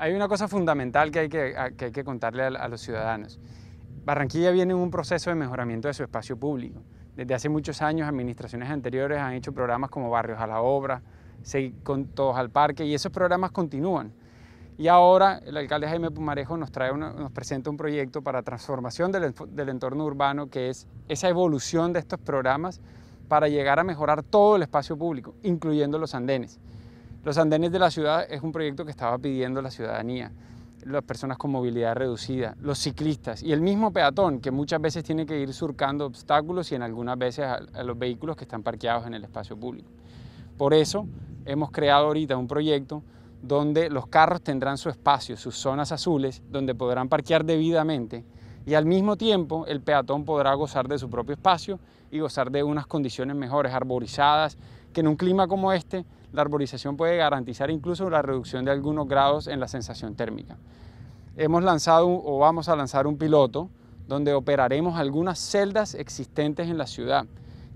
Hay una cosa fundamental que hay que, contarle a, los ciudadanos. Barranquilla viene en un proceso de mejoramiento de su espacio público. Desde hace muchos años, administraciones anteriores han hecho programas como Barrios a la Obra, con Todos al Parque, y esos programas continúan. Y ahora el alcalde Jaime Pumarejo nos, presenta un proyecto para transformación del, entorno urbano, que es esa evolución de estos programas para llegar a mejorar todo el espacio público, incluyendo los andenes. Los Andenes de la Ciudad es un proyecto que estaba pidiendo la ciudadanía, las personas con movilidad reducida, los ciclistas y el mismo peatón que muchas veces tiene que ir surcando obstáculos y en algunas veces a, los vehículos que están parqueados en el espacio público. Por eso hemos creado ahorita un proyecto donde los carros tendrán su espacio, sus zonas azules, donde podrán parquear debidamente y al mismo tiempo el peatón podrá gozar de su propio espacio y gozar de unas condiciones mejores, arborizadas, que en un clima como este la arborización puede garantizar incluso la reducción de algunos grados en la sensación térmica. Hemos lanzado o vamos a lanzar un piloto donde operaremos algunas celdas existentes en la ciudad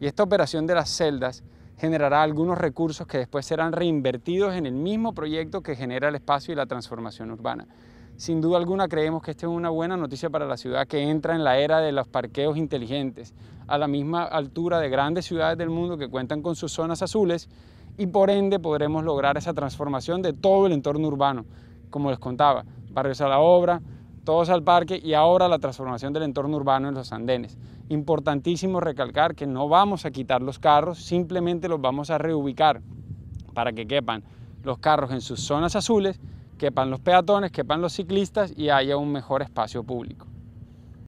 y esta operación de las celdas generará algunos recursos que después serán reinvertidos en el mismo proyecto que genera el espacio y la transformación urbana. Sin duda alguna creemos que esta es una buena noticia para la ciudad que entra en la era de los parqueos inteligentes, a la misma altura de grandes ciudades del mundo que cuentan con sus zonas azules y por ende podremos lograr esa transformación de todo el entorno urbano, como les contaba, barrios a la obra, todos al parque y ahora la transformación del entorno urbano en los andenes. Importantísimo recalcar que no vamos a quitar los carros, simplemente los vamos a reubicar para que quepan los carros en sus zonas azules, quepan los peatones, quepan los ciclistas y haya un mejor espacio público.